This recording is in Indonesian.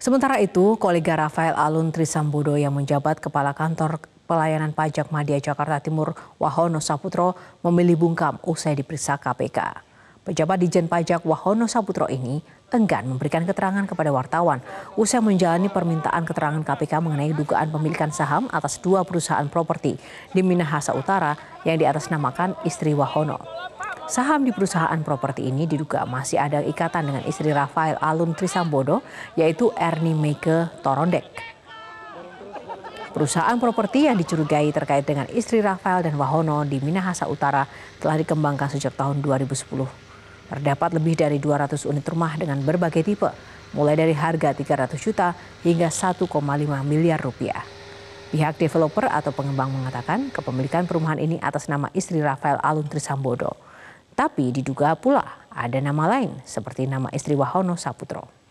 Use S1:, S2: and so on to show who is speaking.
S1: Sementara itu, kolega Rafael Alun Trisambodo yang menjabat Kepala Kantor Pelayanan Pajak Madia Jakarta Timur Wahono Saputro memilih bungkam usai diperiksa KPK. Pejabat Dijen Pajak Wahono Saputro ini enggan memberikan keterangan kepada wartawan usai menjalani permintaan keterangan KPK mengenai dugaan pemilikan saham atas dua perusahaan properti di Minahasa Utara yang diatasnamakan istri Wahono. Saham di perusahaan properti ini diduga masih ada ikatan dengan istri Rafael Alun Trisambodo, yaitu Ernie Meike Torondek. Perusahaan properti yang dicurigai terkait dengan istri Rafael dan Wahono di Minahasa Utara telah dikembangkan sejak tahun 2010. Terdapat lebih dari 200 unit rumah dengan berbagai tipe, mulai dari harga 300 juta hingga 1,5 miliar rupiah. Pihak developer atau pengembang mengatakan kepemilikan perumahan ini atas nama istri Rafael Alun Trisambodo. Tapi diduga pula ada nama lain seperti nama istri Wahono Saputro.